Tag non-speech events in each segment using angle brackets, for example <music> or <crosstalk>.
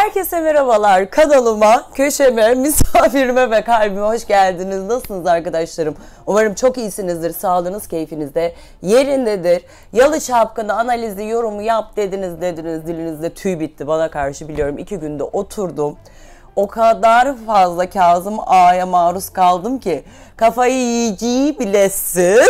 Herkese merhabalar. Kanalıma, köşeme, misafirime ve kalbime hoş geldiniz. Nasılsınız arkadaşlarım? Umarım çok iyisinizdir. Sağlığınız keyfinizde yerindedir. Yalı çapkını analizi, yorumu yap dediniz dediniz. Dilinizde tüy bitti bana karşı biliyorum. iki günde oturdum. O kadar fazla Kazım aya maruz kaldım ki kafayı yiyeceği bilesin.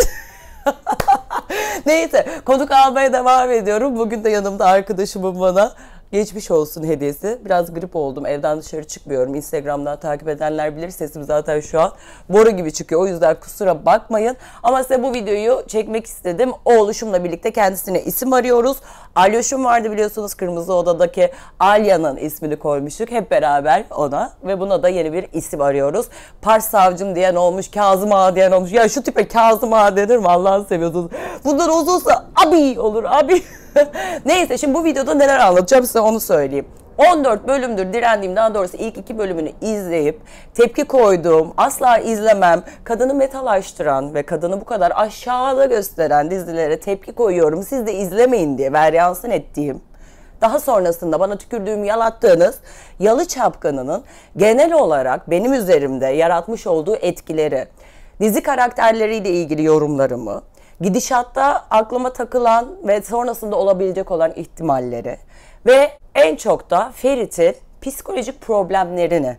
<laughs> Neyse konuk almaya devam ediyorum. Bugün de yanımda arkadaşımın bana geçmiş olsun hediyesi. Biraz grip oldum. Evden dışarı çıkmıyorum. Instagram'dan takip edenler bilir. Sesim zaten şu an boru gibi çıkıyor. O yüzden kusura bakmayın. Ama size bu videoyu çekmek istedim. Oğluşumla birlikte kendisine isim arıyoruz. Alyoş'um vardı biliyorsunuz. Kırmızı Oda'daki Alya'nın ismini koymuştuk. Hep beraber ona ve buna da yeni bir isim arıyoruz. Pars Savcım diyen olmuş. Kazım Ağa diyen olmuş. Ya şu tipe Kazım Ağa denir mi? Allah'ını seviyorsunuz. Bunlar uzunsa abi olur abi. <laughs> <laughs> Neyse şimdi bu videoda neler anlatacağım size onu söyleyeyim. 14 bölümdür direndiğim daha doğrusu ilk iki bölümünü izleyip tepki koyduğum, asla izlemem, kadını metalaştıran ve kadını bu kadar aşağıda gösteren dizilere tepki koyuyorum. Siz de izlemeyin diye veryansın ettiğim daha sonrasında bana tükürdüğüm yalattığınız yalı çapkınının genel olarak benim üzerimde yaratmış olduğu etkileri, dizi karakterleriyle ilgili yorumlarımı, gidişatta aklıma takılan ve sonrasında olabilecek olan ihtimalleri ve en çok da Ferit'in psikolojik problemlerini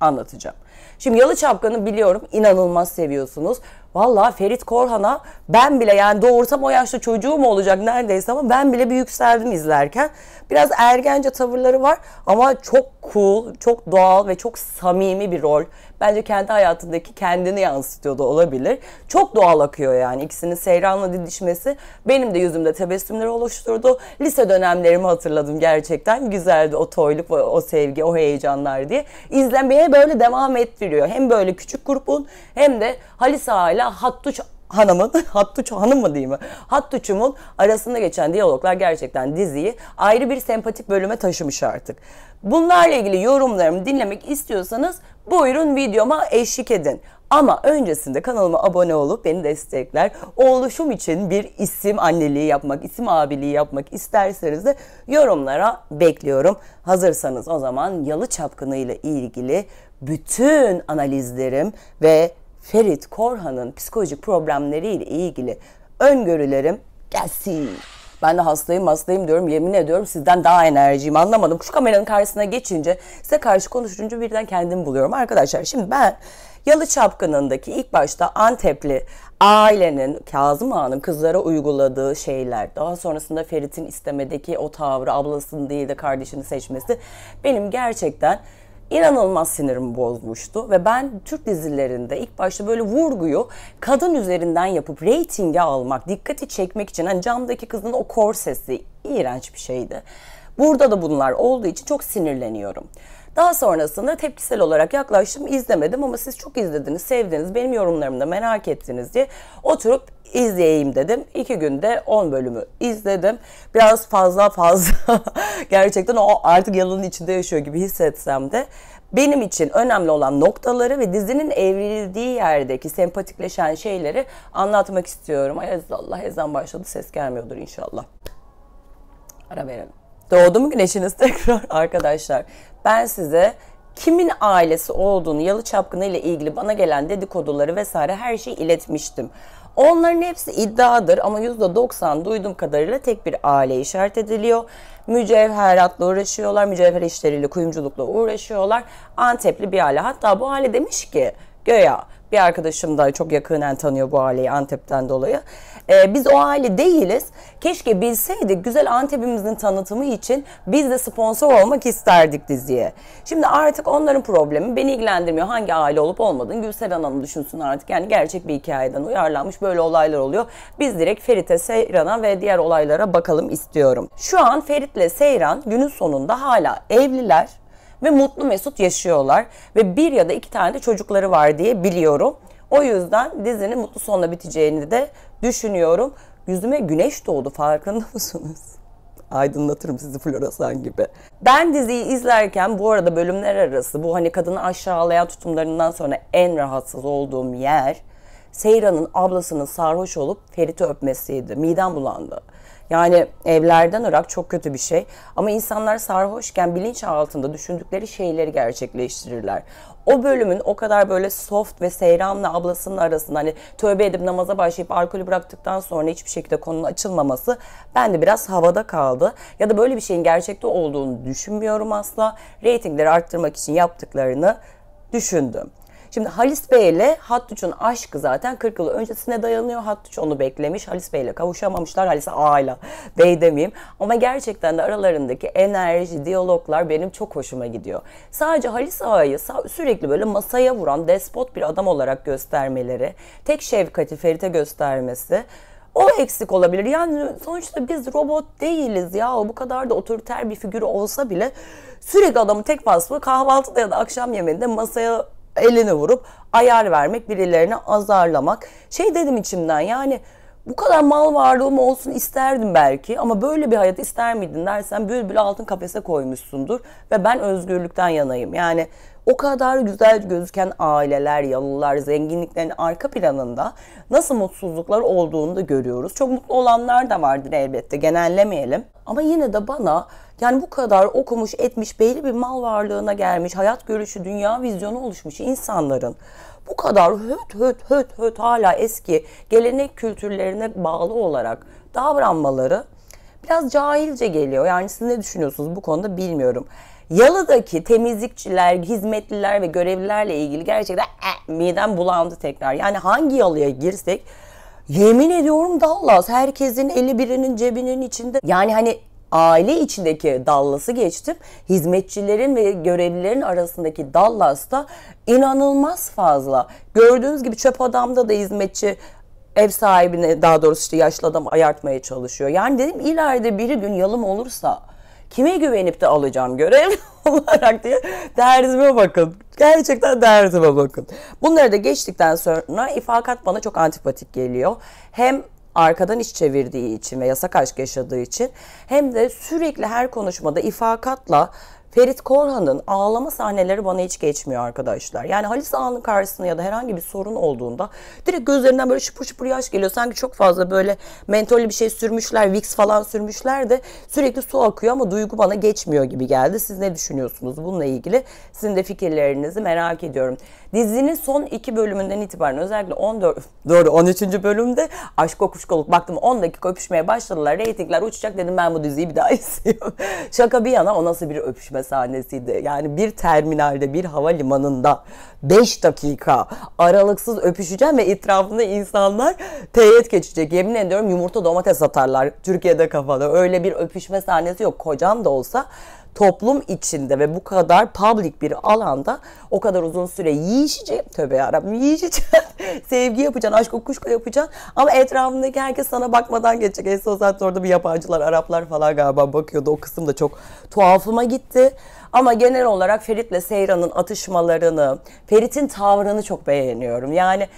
anlatacağım. Şimdi Yalı Çapkan'ı biliyorum inanılmaz seviyorsunuz. Valla Ferit Korhan'a ben bile yani doğursam o yaşta çocuğum olacak neredeyse ama ben bile bir yükseldim izlerken. Biraz ergence tavırları var ama çok cool, çok doğal ve çok samimi bir rol. Bence kendi hayatındaki kendini yansıtıyor da olabilir. Çok doğal akıyor yani ikisinin seyranla didişmesi benim de yüzümde tebessümler oluşturdu. Lise dönemlerimi hatırladım gerçekten. Güzeldi o toyluk, o sevgi, o heyecanlar diye. İzlemeye böyle devam ettiriyor. Hem böyle küçük grubun hem de Halis Ağa'yla Hattuç hanımın, <laughs> Hattuç hanım mı diyeyim mi? Hattuç'umun arasında geçen diyaloglar gerçekten diziyi ayrı bir sempatik bölüme taşımış artık. Bunlarla ilgili yorumlarımı dinlemek istiyorsanız buyurun videoma eşlik edin. Ama öncesinde kanalıma abone olup beni destekler. Oğluşum için bir isim anneliği yapmak, isim abiliği yapmak isterseniz de yorumlara bekliyorum. Hazırsanız o zaman Yalı Çapkını ile ilgili bütün analizlerim ve Ferit Korhan'ın psikolojik problemleriyle ilgili öngörülerim gelsin. Ben de hastayım hastayım diyorum yemin ediyorum sizden daha enerjiyim anlamadım. Şu kameranın karşısına geçince size karşı konuşunca birden kendimi buluyorum. Arkadaşlar şimdi ben Yalı Çapkını'ndaki ilk başta Antepli ailenin Kazım Ağa'nın kızlara uyguladığı şeyler, daha sonrasında Ferit'in istemedeki o tavrı, ablasının değil de kardeşini seçmesi benim gerçekten inanılmaz sinirimi bozmuştu ve ben Türk dizilerinde ilk başta böyle vurguyu kadın üzerinden yapıp reytinge almak, dikkati çekmek için hani camdaki kızın o kor sesi iğrenç bir şeydi Burada da bunlar olduğu için çok sinirleniyorum. Daha sonrasında tepkisel olarak yaklaştım izlemedim ama siz çok izlediniz, sevdiniz, benim da merak ettiniz diye oturup izleyeyim dedim. İki günde 10 bölümü izledim. Biraz fazla fazla <laughs> gerçekten o artık yalanın içinde yaşıyor gibi hissetsem de benim için önemli olan noktaları ve dizinin evrildiği yerdeki sempatikleşen şeyleri anlatmak istiyorum. Ay Allah ezan başladı ses gelmiyordur inşallah. Ara verelim. Doğdu mu güneşiniz <laughs> tekrar arkadaşlar? Ben size kimin ailesi olduğunu Yalı Çapkını ile ilgili bana gelen dedikoduları vesaire her şeyi iletmiştim. Onların hepsi iddiadır ama %90 duyduğum kadarıyla tek bir aile işaret ediliyor. Mücevheratla uğraşıyorlar, mücevher işleriyle, kuyumculukla uğraşıyorlar. Antepli bir aile. Hatta bu aile demiş ki göya bir arkadaşım da çok yakından tanıyor bu aileyi Antep'ten dolayı. E, biz o aile değiliz. Keşke bilseydik güzel Antep'imizin tanıtımı için biz de sponsor olmak isterdik diziye. Şimdi artık onların problemi beni ilgilendirmiyor. Hangi aile olup olmadığını Gülseren Hanım düşünsün artık. Yani gerçek bir hikayeden uyarlanmış böyle olaylar oluyor. Biz direkt Ferit'e, Seyran'a ve diğer olaylara bakalım istiyorum. Şu an Ferit'le Seyran günün sonunda hala evliler ve mutlu mesut yaşıyorlar. Ve bir ya da iki tane de çocukları var diye biliyorum. O yüzden dizinin mutlu sonla biteceğini de düşünüyorum. Yüzüme güneş doğdu farkında <laughs> mısınız? aydınlatırım sizi floresan gibi. Ben diziyi izlerken bu arada bölümler arası bu hani kadını aşağılayan tutumlarından sonra en rahatsız olduğum yer Seyran'ın ablasının sarhoş olup Ferit'i öpmesiydi. Midem bulandı. Yani evlerden ırak çok kötü bir şey. Ama insanlar sarhoşken bilinç altında düşündükleri şeyleri gerçekleştirirler. O bölümün o kadar böyle soft ve Seyran'la ablasının arasında hani tövbe edip namaza başlayıp alkolü bıraktıktan sonra hiçbir şekilde konunun açılmaması bende biraz havada kaldı. Ya da böyle bir şeyin gerçekte olduğunu düşünmüyorum asla. Ratingleri arttırmak için yaptıklarını düşündüm. Şimdi Halis Bey ile Hattuç'un aşkı zaten 40 yıl öncesine dayanıyor. Hattuç onu beklemiş. Halis Bey ile kavuşamamışlar. Halis ağayla bey demeyeyim. Ama gerçekten de aralarındaki enerji, diyaloglar benim çok hoşuma gidiyor. Sadece Halis ağayı sürekli böyle masaya vuran despot bir adam olarak göstermeleri, tek şefkati Ferit'e göstermesi o eksik olabilir. Yani sonuçta biz robot değiliz ya. Bu kadar da otoriter bir figür olsa bile sürekli adamın tek vasfı kahvaltıda ya da akşam yemeğinde masaya elini vurup ayar vermek, birilerini azarlamak. Şey dedim içimden yani bu kadar mal varlığım olsun isterdim belki ama böyle bir hayat ister miydin dersen bülbül altın kafese koymuşsundur ve ben özgürlükten yanayım. Yani o kadar güzel gözüken aileler, yalılar, zenginliklerin arka planında nasıl mutsuzluklar olduğunu da görüyoruz. Çok mutlu olanlar da vardır elbette genellemeyelim. Ama yine de bana yani bu kadar okumuş, etmiş, belli bir mal varlığına gelmiş, hayat görüşü, dünya vizyonu oluşmuş insanların bu kadar höt höt höt höt hala eski gelenek kültürlerine bağlı olarak davranmaları biraz cahilce geliyor. Yani siz ne düşünüyorsunuz bu konuda bilmiyorum. Yalı'daki temizlikçiler, hizmetliler ve görevlilerle ilgili gerçekten eh, midem bulandı tekrar. Yani hangi yalıya girsek yemin ediyorum Dallas herkesin eli birinin cebinin içinde. Yani hani aile içindeki dallası geçtim. Hizmetçilerin ve görevlilerin arasındaki dallas da inanılmaz fazla. Gördüğünüz gibi çöp adamda da hizmetçi ev sahibine daha doğrusu işte yaşlı adam ayartmaya çalışıyor. Yani dedim ileride bir gün yalım olursa kime güvenip de alacağım görev <laughs> olarak diye derdime bakın. Gerçekten derdime bakın. Bunları da geçtikten sonra ifakat bana çok antipatik geliyor. Hem arkadan iş çevirdiği için ve yasak aşk yaşadığı için hem de sürekli her konuşmada ifakatla Ferit Korhan'ın ağlama sahneleri bana hiç geçmiyor arkadaşlar. Yani Halis Ağa'nın karşısında ya da herhangi bir sorun olduğunda direkt gözlerinden böyle şıpır şıpır yaş geliyor. Sanki çok fazla böyle mentollü bir şey sürmüşler, Vicks falan sürmüşler de sürekli su akıyor ama duygu bana geçmiyor gibi geldi. Siz ne düşünüyorsunuz bununla ilgili? Sizin de fikirlerinizi merak ediyorum. Dizinin son iki bölümünden itibaren özellikle 14 <laughs> doğru 13. bölümde aşk kokuşkoluk baktım 10 dakika öpüşmeye başladılar. Reytingler uçacak dedim ben bu diziyi bir daha <laughs> izliyorum. Şaka bir yana o nasıl bir öpüşme sahnesiydi. Yani bir terminalde bir havalimanında 5 dakika aralıksız öpüşeceğim ve etrafında insanlar teyit geçecek. Yemin ediyorum yumurta domates atarlar Türkiye'de kafada. Öyle bir öpüşme sahnesi yok. Kocam da olsa toplum içinde ve bu kadar public bir alanda o kadar uzun süre yiyişeceğim. Tövbe yarabbim yiyişeceğim. Sevgi yapacaksın, aşk okuşku yapacaksın. Ama etrafındaki herkes sana bakmadan geçecek. En son zaten orada bir yabancılar, Araplar falan galiba bakıyordu. O kısım da çok tuhafıma gitti. Ama genel olarak Ferit'le Seyran'ın atışmalarını, Ferit'in tavrını çok beğeniyorum. Yani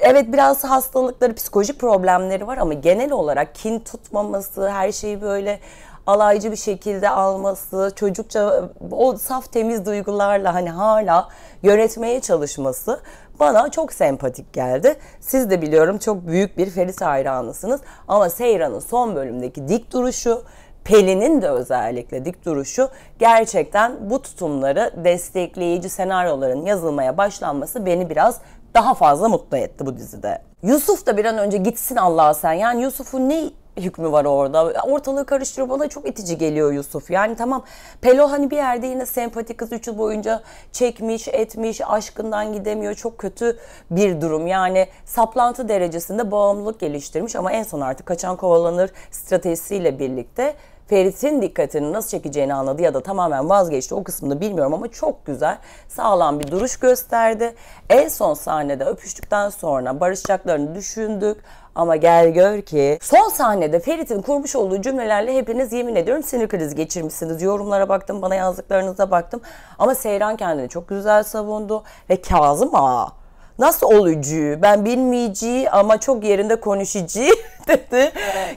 evet biraz hastalıkları, psikolojik problemleri var ama genel olarak kin tutmaması, her şeyi böyle alaycı bir şekilde alması, çocukça o saf temiz duygularla hani hala yönetmeye çalışması bana çok sempatik geldi. Siz de biliyorum çok büyük bir Feris hayranısınız ama Seyran'ın son bölümdeki dik duruşu Pelin'in de özellikle dik duruşu gerçekten bu tutumları destekleyici senaryoların yazılmaya başlanması beni biraz daha fazla mutlu etti bu dizide. Yusuf da bir an önce gitsin Allah'a sen. Yani Yusuf'un ne hükmü var orada. Ortalığı karıştırıyor. Bana çok itici geliyor Yusuf. Yani tamam Pelo hani bir yerde yine sempatik kız 3 yıl boyunca çekmiş, etmiş, aşkından gidemiyor. Çok kötü bir durum. Yani saplantı derecesinde bağımlılık geliştirmiş ama en son artık kaçan kovalanır stratejisiyle birlikte Ferit'in dikkatini nasıl çekeceğini anladı ya da tamamen vazgeçti o kısmını bilmiyorum ama çok güzel sağlam bir duruş gösterdi. En son sahnede öpüştükten sonra barışacaklarını düşündük ama gel gör ki son sahnede Ferit'in kurmuş olduğu cümlelerle hepiniz yemin ediyorum sinir krizi geçirmişsiniz. Yorumlara baktım, bana yazdıklarınıza baktım. Ama Seyran kendini çok güzel savundu ve Kazım ağa nasıl olucu ben bilmeyeceği ama çok yerinde konuşucu. <laughs> dedi.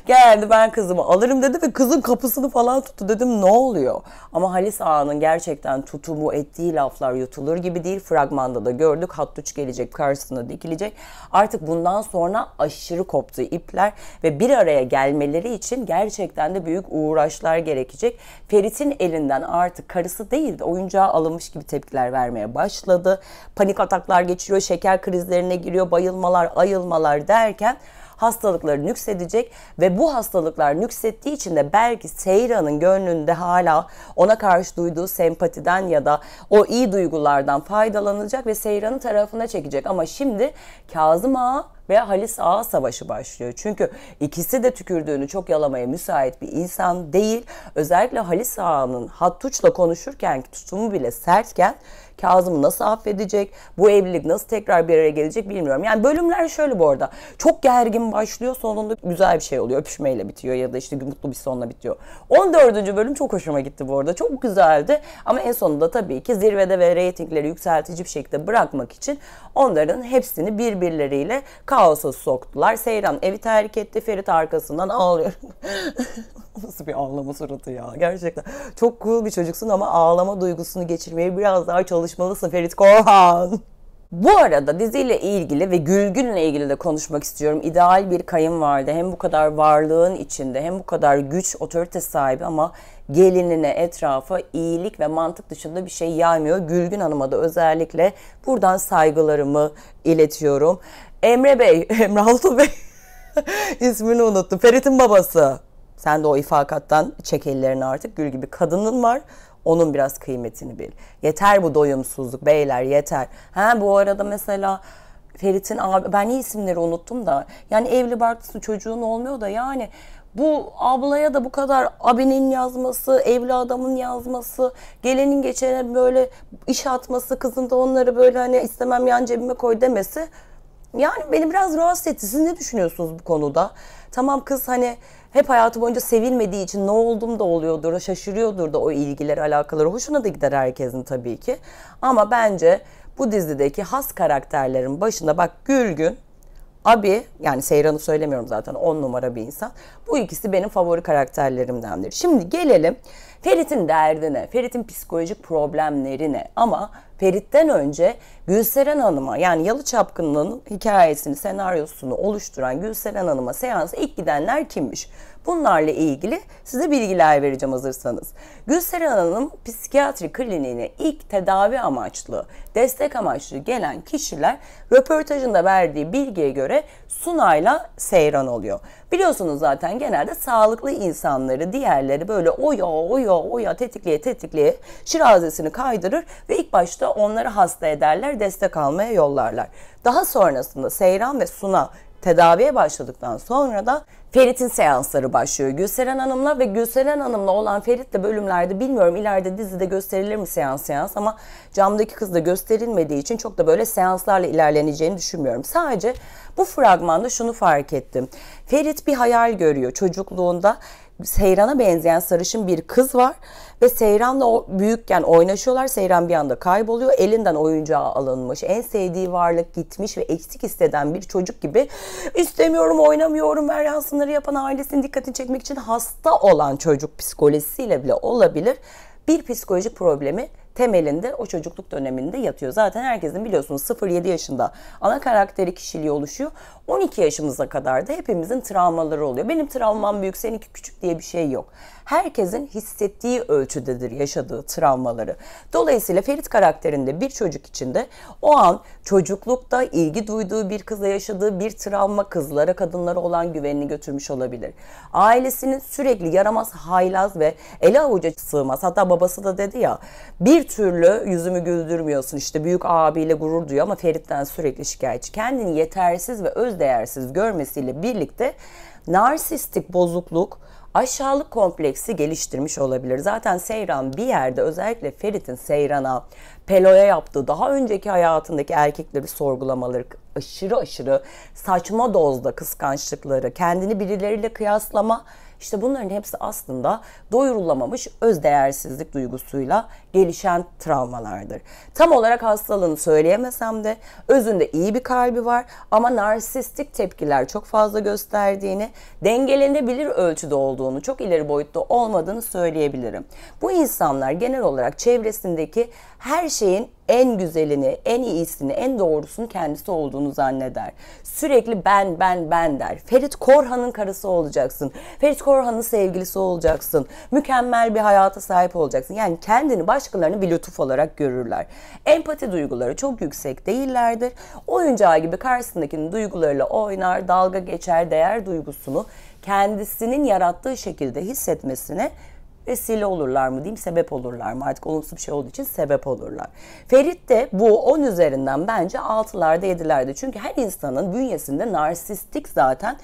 Geldi ben kızımı alırım dedi ve kızın kapısını falan tuttu dedim ne oluyor? Ama Halis Ağa'nın gerçekten tutumu ettiği laflar yutulur gibi değil. Fragmanda da gördük Hattuç gelecek karşısına dikilecek. Artık bundan sonra aşırı koptu ipler ve bir araya gelmeleri için gerçekten de büyük uğraşlar gerekecek. Ferit'in elinden artık karısı değil de oyuncağa alınmış gibi tepkiler vermeye başladı. Panik ataklar geçiriyor, şeker krizlerine giriyor, bayılmalar, ayılmalar derken hastalıkları nüksedecek ve bu hastalıklar nüksettiği için de belki Seyra'nın gönlünde hala ona karşı duyduğu sempatiden ya da o iyi duygulardan faydalanacak ve Seyra'nın tarafına çekecek. Ama şimdi Kazım Ağa ve Halis Ağa Savaşı başlıyor. Çünkü ikisi de tükürdüğünü çok yalamaya müsait bir insan değil. Özellikle Halis Ağa'nın Hattuç'la konuşurken tutumu bile sertken Kazım'ı nasıl affedecek? Bu evlilik nasıl tekrar bir araya gelecek bilmiyorum. Yani bölümler şöyle bu arada. Çok gergin başlıyor sonunda güzel bir şey oluyor. Öpüşmeyle bitiyor ya da işte mutlu bir sonla bitiyor. 14. bölüm çok hoşuma gitti bu arada. Çok güzeldi. Ama en sonunda tabii ki zirvede ve reytingleri yükseltici bir şekilde bırakmak için onların hepsini birbirleriyle kavga kaosa soktular. Seyran evi terk etti. Ferit arkasından ağlıyor. <laughs> Nasıl bir ağlama suratı ya gerçekten. Çok cool bir çocuksun ama ağlama duygusunu geçirmeye biraz daha çalışmalısın Ferit Korhan. Bu arada diziyle ilgili ve Gülgün'le ilgili de konuşmak istiyorum. İdeal bir kayın kayınvalide hem bu kadar varlığın içinde hem bu kadar güç, otorite sahibi ama gelinine, etrafa iyilik ve mantık dışında bir şey yaymıyor. Gülgün Hanım'a da özellikle buradan saygılarımı iletiyorum. Emre Bey, <laughs> Emre Altuğ Bey <laughs> ismini unuttum. Ferit'in babası. Sen de o ifakattan çek ellerini artık. Gül gibi kadının var. Onun biraz kıymetini bil. Yeter bu doyumsuzluk beyler yeter. Ha bu arada mesela Ferit'in abi ben niye isimleri unuttum da yani evli barklısı çocuğun olmuyor da yani bu ablaya da bu kadar abinin yazması, evli adamın yazması, gelenin geçene böyle iş atması, kızın da onları böyle hani istemem yan cebime koy demesi yani beni biraz rahatsız etti. Siz ne düşünüyorsunuz bu konuda? Tamam kız hani hep hayatı boyunca sevilmediği için ne oldum da oluyordur, şaşırıyordur da o ilgileri, alakaları. Hoşuna da gider herkesin tabii ki. Ama bence bu dizideki has karakterlerin başında bak Gülgün, Abi yani Seyran'ı söylemiyorum zaten on numara bir insan. Bu ikisi benim favori karakterlerimdendir. Şimdi gelelim Ferit'in derdine, Ferit'in psikolojik problemlerine ama Ferit'ten önce Gülseren Hanım'a yani Yalı Çapkın'ın hikayesini, senaryosunu oluşturan Gülseren Hanım'a seansa ilk gidenler kimmiş? Bunlarla ilgili size bilgiler vereceğim hazırsanız. Gülseren Hanım psikiyatri kliniğine ilk tedavi amaçlı, destek amaçlı gelen kişiler röportajında verdiği bilgiye göre Sunay'la Seyran oluyor. Biliyorsunuz zaten genelde sağlıklı insanları diğerleri böyle oya oya oya tetikleye tetikleye şirazesini kaydırır ve ilk başta onları hasta ederler, destek almaya yollarlar. Daha sonrasında Seyran ve Suna tedaviye başladıktan sonra da Ferit'in seansları başlıyor Gülseren Hanım'la ve Gülseren Hanım'la olan Ferit de bölümlerde bilmiyorum ileride dizide gösterilir mi seans seans ama camdaki kız da gösterilmediği için çok da böyle seanslarla ilerleneceğini düşünmüyorum. Sadece bu fragmanda şunu fark ettim. Ferit bir hayal görüyor çocukluğunda Seyran'a benzeyen sarışın bir kız var ve Seyran'la o büyükken oynaşıyorlar. Seyran bir anda kayboluyor. Elinden oyuncağı alınmış. En sevdiği varlık gitmiş ve eksik hisseden bir çocuk gibi istemiyorum, oynamıyorum. Meryem sınırı yapan ailesinin dikkatini çekmek için hasta olan çocuk psikolojisiyle bile olabilir. Bir psikolojik problemi temelinde o çocukluk döneminde yatıyor. Zaten herkesin biliyorsunuz 0-7 yaşında ana karakteri kişiliği oluşuyor. 12 yaşımıza kadar da hepimizin travmaları oluyor. Benim travmam büyük, seninki küçük diye bir şey yok. Herkesin hissettiği ölçüdedir yaşadığı travmaları. Dolayısıyla Ferit karakterinde bir çocuk içinde o an çocuklukta ilgi duyduğu bir kıza yaşadığı bir travma kızlara, kadınlara olan güvenini götürmüş olabilir. Ailesinin sürekli yaramaz, haylaz ve ele avuca sığmaz. Hatta babası da dedi ya bir türlü yüzümü güldürmüyorsun işte büyük abiyle gurur duyuyor ama Ferit'ten sürekli şikayetçi. Kendini yetersiz ve özdeğersiz görmesiyle birlikte narsistik bozukluk, aşağılık kompleksi geliştirmiş olabilir. Zaten Seyran bir yerde özellikle Ferit'in Seyran'a, Pelo'ya yaptığı daha önceki hayatındaki erkekleri sorgulamaları, aşırı aşırı saçma dozda kıskançlıkları, kendini birileriyle kıyaslama işte bunların hepsi aslında doyurulamamış öz değersizlik duygusuyla gelişen travmalardır. Tam olarak hastalığını söyleyemesem de özünde iyi bir kalbi var ama narsistik tepkiler çok fazla gösterdiğini, dengelenebilir ölçüde olduğunu, çok ileri boyutta olmadığını söyleyebilirim. Bu insanlar genel olarak çevresindeki her şeyin en güzelini, en iyisini, en doğrusunu kendisi olduğunu zanneder. Sürekli ben, ben, ben der. Ferit Korhan'ın karısı olacaksın. Ferit Korhan'ın sevgilisi olacaksın. Mükemmel bir hayata sahip olacaksın. Yani kendini başkalarını bir lütuf olarak görürler. Empati duyguları çok yüksek değillerdir. Oyuncağı gibi karşısındakinin duygularıyla oynar, dalga geçer, değer duygusunu kendisinin yarattığı şekilde hissetmesine vesile olurlar mı diyeyim sebep olurlar mı artık olumsuz bir şey olduğu için sebep olurlar. Ferit de bu 10 üzerinden bence 6'larda 7'lerde çünkü her insanın bünyesinde narsistik zaten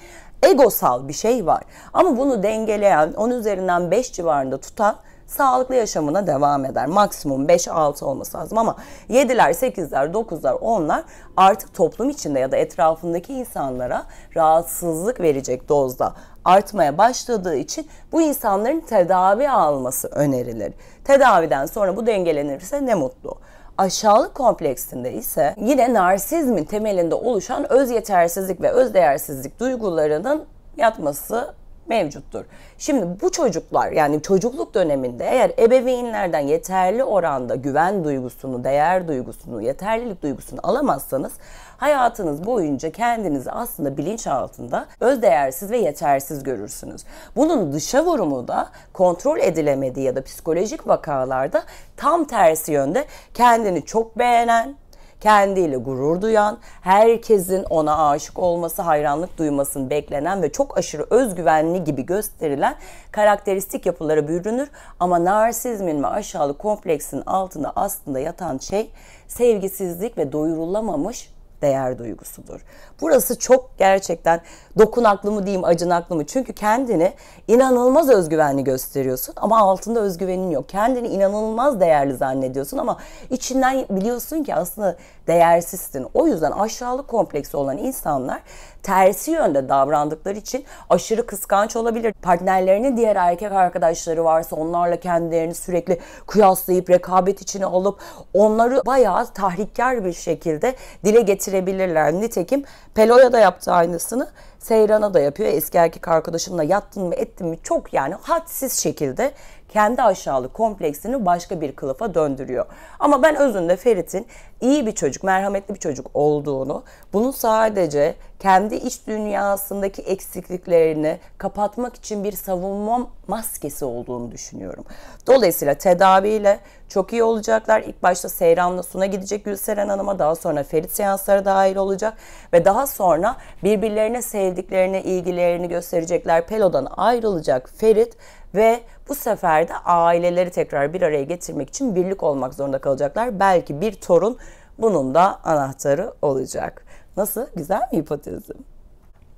egosal bir şey var. Ama bunu dengeleyen 10 üzerinden 5 civarında tutan sağlıklı yaşamına devam eder. Maksimum 5-6 olması lazım ama 7'ler, 8'ler, 9'lar, 10'lar artık toplum içinde ya da etrafındaki insanlara rahatsızlık verecek dozda artmaya başladığı için bu insanların tedavi alması önerilir. Tedaviden sonra bu dengelenirse ne mutlu. Aşağılık kompleksinde ise yine narsizmin temelinde oluşan öz yetersizlik ve öz değersizlik duygularının yatması mevcuttur. Şimdi bu çocuklar yani çocukluk döneminde eğer ebeveynlerden yeterli oranda güven duygusunu, değer duygusunu, yeterlilik duygusunu alamazsanız hayatınız boyunca kendinizi aslında bilinç altında özdeğersiz ve yetersiz görürsünüz. Bunun dışa vurumu da kontrol edilemediği ya da psikolojik vakalarda tam tersi yönde kendini çok beğenen, kendiyle gurur duyan, herkesin ona aşık olması, hayranlık duymasını beklenen ve çok aşırı özgüvenli gibi gösterilen karakteristik yapılara bürünür. Ama narsizmin ve aşağılık kompleksin altında aslında yatan şey sevgisizlik ve doyurulamamış değer duygusudur. Burası çok gerçekten dokunaklı mı diyeyim acınaklı mı? Çünkü kendini inanılmaz özgüvenli gösteriyorsun ama altında özgüvenin yok. Kendini inanılmaz değerli zannediyorsun ama içinden biliyorsun ki aslında değersizsin. O yüzden aşağılık kompleksi olan insanlar tersi yönde davrandıkları için aşırı kıskanç olabilir. Partnerlerinin diğer erkek arkadaşları varsa onlarla kendilerini sürekli kıyaslayıp rekabet içine alıp onları bayağı tahrikkar bir şekilde dile getirebilirler. Nitekim Peloya da yaptı aynısını. Seyran'a da yapıyor. Eski erkek arkadaşımla yattın mı ettin mi çok yani hadsiz şekilde kendi aşağılık kompleksini başka bir kılıfa döndürüyor. Ama ben özünde Ferit'in iyi bir çocuk, merhametli bir çocuk olduğunu, bunu sadece kendi iç dünyasındaki eksikliklerini kapatmak için bir savunma maskesi olduğunu düşünüyorum. Dolayısıyla tedaviyle çok iyi olacaklar. İlk başta Seyran'la Sun'a gidecek Gülseren Hanım'a, daha sonra Ferit seanslara dahil olacak ve daha sonra birbirlerine sevdiklerini, ilgilerini gösterecekler. Pelo'dan ayrılacak Ferit ve bu sefer de aileleri tekrar bir araya getirmek için birlik olmak zorunda kalacaklar. Belki bir torun bunun da anahtarı olacak. Nasıl? Güzel mi hipotezim?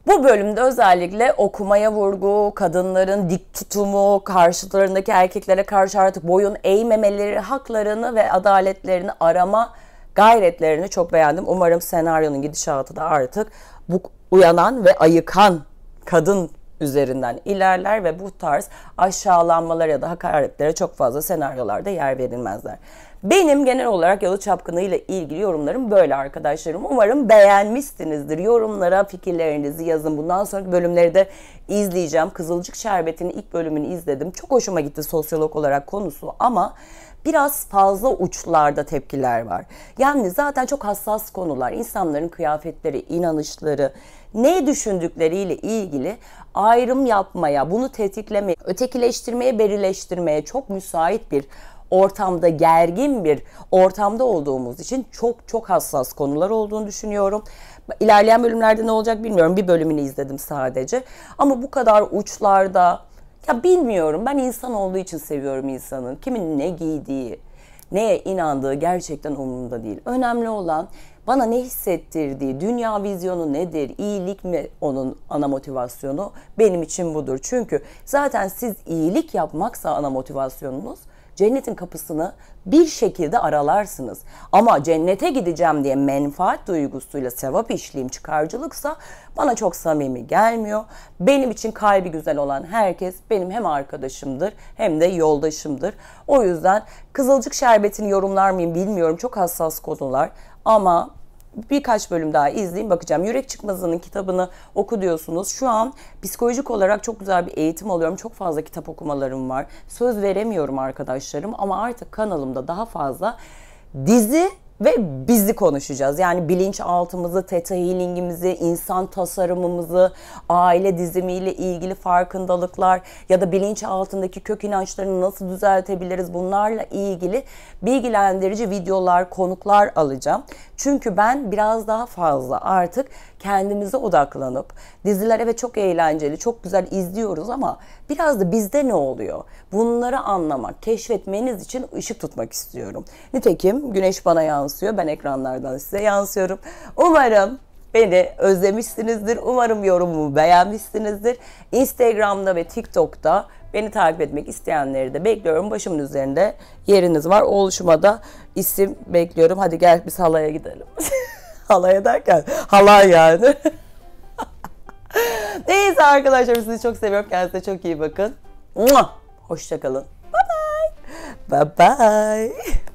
Bu bölümde özellikle okumaya vurgu, kadınların dik tutumu, karşılarındaki erkeklere karşı artık boyun eğmemeleri, haklarını ve adaletlerini arama gayretlerini çok beğendim. Umarım senaryonun gidişatı da artık bu uyanan ve ayıkan kadın üzerinden ilerler ve bu tarz aşağılanmalar ya da hakaretlere çok fazla senaryolarda yer verilmezler. Benim genel olarak Yalı Çapkını ile ilgili yorumlarım böyle arkadaşlarım. Umarım beğenmişsinizdir. Yorumlara fikirlerinizi yazın. Bundan sonraki bölümleri de izleyeceğim. Kızılcık Şerbeti'nin ilk bölümünü izledim. Çok hoşuma gitti sosyolog olarak konusu ama biraz fazla uçlarda tepkiler var. Yani zaten çok hassas konular. İnsanların kıyafetleri, inanışları, ne düşündükleriyle ilgili ayrım yapmaya, bunu tetiklemeye, ötekileştirmeye, berileştirmeye çok müsait bir ortamda gergin bir ortamda olduğumuz için çok çok hassas konular olduğunu düşünüyorum. İlerleyen bölümlerde ne olacak bilmiyorum. Bir bölümünü izledim sadece. Ama bu kadar uçlarda ya bilmiyorum. Ben insan olduğu için seviyorum insanın. Kimin ne giydiği, neye inandığı gerçekten umurumda değil. Önemli olan bana ne hissettirdiği, dünya vizyonu nedir, iyilik mi onun ana motivasyonu benim için budur. Çünkü zaten siz iyilik yapmaksa ana motivasyonunuz cennetin kapısını bir şekilde aralarsınız. Ama cennete gideceğim diye menfaat duygusuyla sevap işleyim çıkarcılıksa bana çok samimi gelmiyor. Benim için kalbi güzel olan herkes benim hem arkadaşımdır hem de yoldaşımdır. O yüzden kızılcık şerbetini yorumlar mıyım bilmiyorum. Çok hassas konular ama birkaç bölüm daha izleyeyim bakacağım. Yürek Çıkmazı'nın kitabını oku diyorsunuz. Şu an psikolojik olarak çok güzel bir eğitim alıyorum. Çok fazla kitap okumalarım var. Söz veremiyorum arkadaşlarım ama artık kanalımda daha fazla dizi ve bizi konuşacağız. Yani bilinçaltımızı, teta healing'imizi, insan tasarımımızı, aile dizimiyle ilgili farkındalıklar ya da bilinçaltındaki kök inançlarını nasıl düzeltebiliriz bunlarla ilgili bilgilendirici videolar, konuklar alacağım. Çünkü ben biraz daha fazla artık kendimize odaklanıp diziler evet çok eğlenceli, çok güzel izliyoruz ama biraz da bizde ne oluyor? Bunları anlamak, keşfetmeniz için ışık tutmak istiyorum. Nitekim güneş bana yansıyor, ben ekranlardan size yansıyorum. Umarım beni özlemişsinizdir. Umarım yorumumu beğenmişsinizdir. Instagram'da ve TikTok'ta Beni takip etmek isteyenleri de bekliyorum. Başımın üzerinde yeriniz var. Oluşuma da isim bekliyorum. Hadi gel biz halaya gidelim. <laughs> halaya derken halay yani. <laughs> Neyse arkadaşlar sizi çok seviyorum. Kendinize çok iyi bakın. Hoşçakalın. Bye bye. Bye bye.